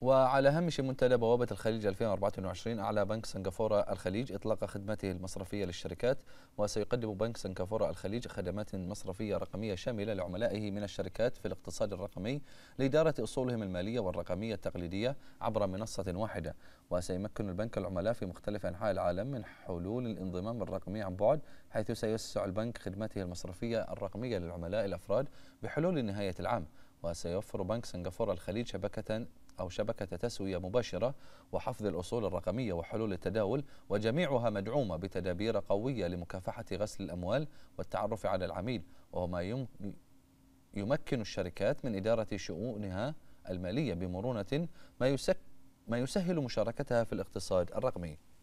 وعلى هامش منتدى بوابة الخليج 2024 أعلى بنك سنغافورة الخليج إطلاق خدمته المصرفية للشركات وسيقدم بنك سنغافورة الخليج خدمات مصرفية رقمية شاملة لعملائه من الشركات في الاقتصاد الرقمي لإدارة أصولهم المالية والرقمية التقليدية عبر منصة واحدة وسيمكن البنك العملاء في مختلف أنحاء العالم من حلول الانضمام الرقمي عن بعد حيث سيوسع البنك خدمته المصرفية الرقمية للعملاء الأفراد بحلول نهاية العام وسيوفر بنك سنغافورة الخليج شبكة أو شبكة تسوية مباشرة وحفظ الأصول الرقمية وحلول التداول وجميعها مدعومة بتدابير قوية لمكافحة غسل الأموال والتعرف على العميل وهو ما يمكن الشركات من إدارة شؤونها المالية بمرونة ما, ما يسهل مشاركتها في الاقتصاد الرقمي